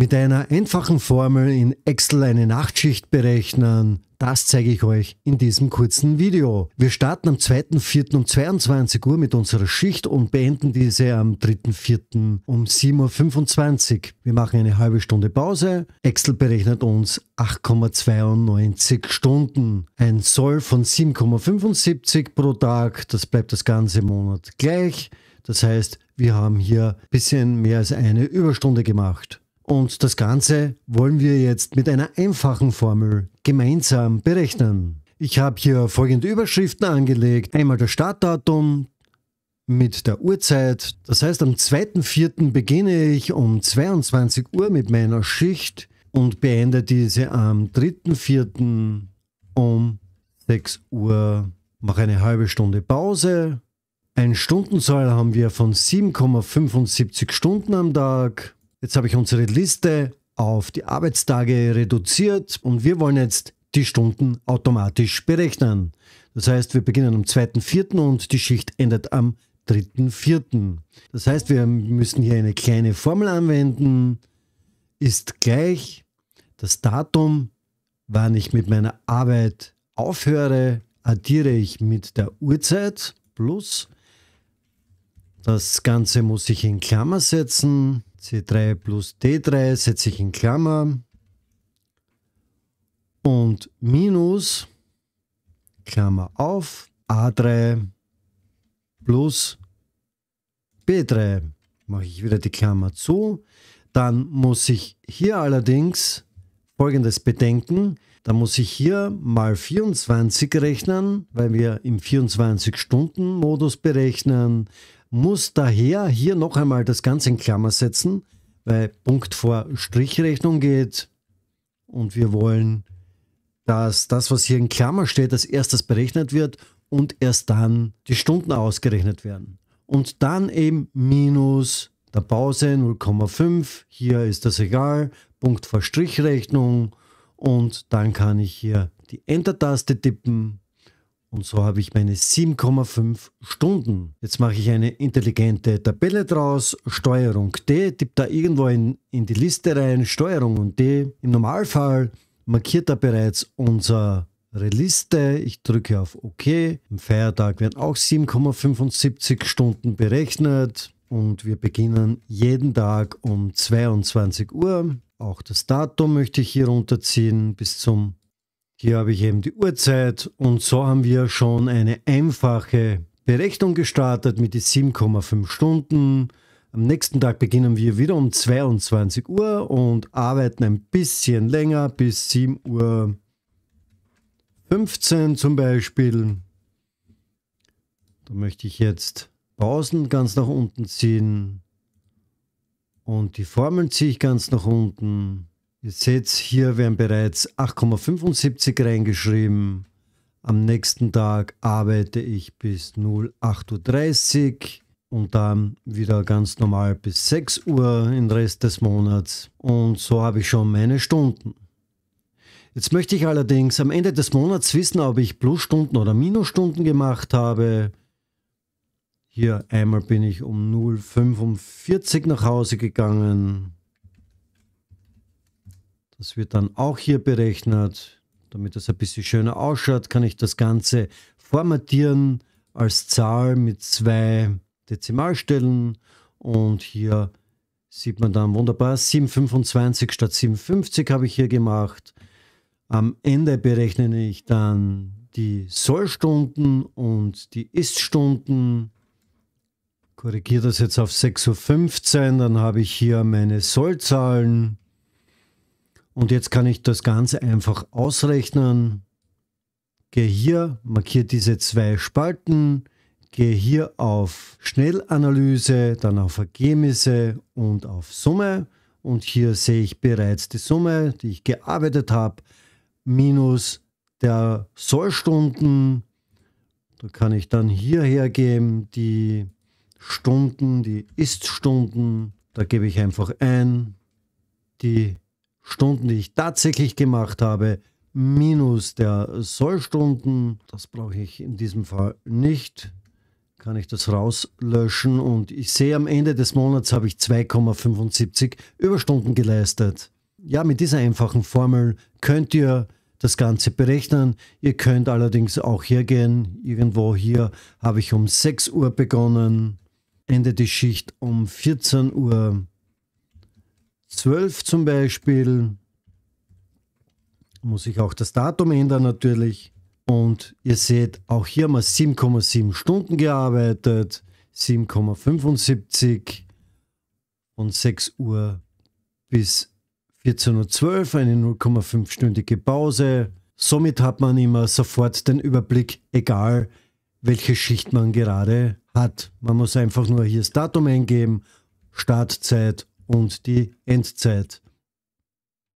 Mit einer einfachen Formel in Excel eine Nachtschicht berechnen, das zeige ich euch in diesem kurzen Video. Wir starten am 2.4. um 22 Uhr mit unserer Schicht und beenden diese am 3.4. um 7.25 Uhr. Wir machen eine halbe Stunde Pause. Excel berechnet uns 8,92 Stunden. Ein Soll von 7,75 pro Tag, das bleibt das ganze Monat gleich. Das heißt, wir haben hier ein bisschen mehr als eine Überstunde gemacht. Und das Ganze wollen wir jetzt mit einer einfachen Formel gemeinsam berechnen. Ich habe hier folgende Überschriften angelegt. Einmal das Startdatum mit der Uhrzeit. Das heißt, am 2.4. beginne ich um 22 Uhr mit meiner Schicht und beende diese am 3.4. um 6 Uhr. Mache eine halbe Stunde Pause. Ein Stundenzahl haben wir von 7,75 Stunden am Tag. Jetzt habe ich unsere Liste auf die Arbeitstage reduziert und wir wollen jetzt die Stunden automatisch berechnen. Das heißt, wir beginnen am 2.4. und die Schicht endet am 3.4. Das heißt, wir müssen hier eine kleine Formel anwenden. Ist gleich das Datum, wann ich mit meiner Arbeit aufhöre, addiere ich mit der Uhrzeit plus. Das Ganze muss ich in Klammer setzen. C3 plus D3 setze ich in Klammer und minus Klammer auf A3 plus B3 mache ich wieder die Klammer zu. Dann muss ich hier allerdings folgendes bedenken. Da muss ich hier mal 24 rechnen, weil wir im 24-Stunden-Modus berechnen muss daher hier noch einmal das Ganze in Klammer setzen, weil Punkt vor Strichrechnung geht und wir wollen, dass das, was hier in Klammer steht, als erstes berechnet wird und erst dann die Stunden ausgerechnet werden. Und dann eben minus der Pause 0,5, hier ist das egal, Punkt vor Strichrechnung und dann kann ich hier die Enter-Taste tippen und so habe ich meine 7,5 Stunden. Jetzt mache ich eine intelligente Tabelle draus. Steuerung D, tippe da irgendwo in, in die Liste rein, Steuerung und D. Im Normalfall markiert er bereits unsere Liste. Ich drücke auf OK. Im Feiertag werden auch 7,75 Stunden berechnet. Und wir beginnen jeden Tag um 22 Uhr. Auch das Datum möchte ich hier runterziehen bis zum hier habe ich eben die Uhrzeit und so haben wir schon eine einfache Berechnung gestartet mit die 7,5 Stunden. Am nächsten Tag beginnen wir wieder um 22 Uhr und arbeiten ein bisschen länger bis 7 Uhr 15 zum Beispiel. Da möchte ich jetzt Pausen ganz nach unten ziehen und die Formeln ziehe ich ganz nach unten. Ihr seht, hier werden bereits 8,75 reingeschrieben. Am nächsten Tag arbeite ich bis 08.30 Uhr und dann wieder ganz normal bis 6 Uhr im Rest des Monats. Und so habe ich schon meine Stunden. Jetzt möchte ich allerdings am Ende des Monats wissen, ob ich Plusstunden oder Minusstunden gemacht habe. Hier einmal bin ich um 0,45 Uhr nach Hause gegangen. Das wird dann auch hier berechnet. Damit das ein bisschen schöner ausschaut, kann ich das Ganze formatieren als Zahl mit zwei Dezimalstellen. Und hier sieht man dann wunderbar 725 statt 750 habe ich hier gemacht. Am Ende berechne ich dann die Sollstunden und die Iststunden. Korrigiere das jetzt auf 6.15 Uhr, dann habe ich hier meine Sollzahlen. Und jetzt kann ich das Ganze einfach ausrechnen. Gehe hier, markiere diese zwei Spalten, gehe hier auf Schnellanalyse, dann auf Ergebnisse und auf Summe. Und hier sehe ich bereits die Summe, die ich gearbeitet habe, minus der Sollstunden. Da kann ich dann hierher geben, die Stunden, die Ist-Stunden. Da gebe ich einfach ein, die Stunden, die ich tatsächlich gemacht habe, minus der Sollstunden. Das brauche ich in diesem Fall nicht. Kann ich das rauslöschen und ich sehe am Ende des Monats habe ich 2,75 Überstunden geleistet. Ja, mit dieser einfachen Formel könnt ihr das Ganze berechnen. Ihr könnt allerdings auch hier gehen. Irgendwo hier habe ich um 6 Uhr begonnen, Ende die Schicht um 14 Uhr. 12 zum Beispiel. Muss ich auch das Datum ändern natürlich. Und ihr seht, auch hier haben wir 7,7 Stunden gearbeitet, 7,75 von 6 Uhr bis 14.12 Uhr, eine 0,5-stündige Pause. Somit hat man immer sofort den Überblick, egal welche Schicht man gerade hat. Man muss einfach nur hier das Datum eingeben, Startzeit und die Endzeit.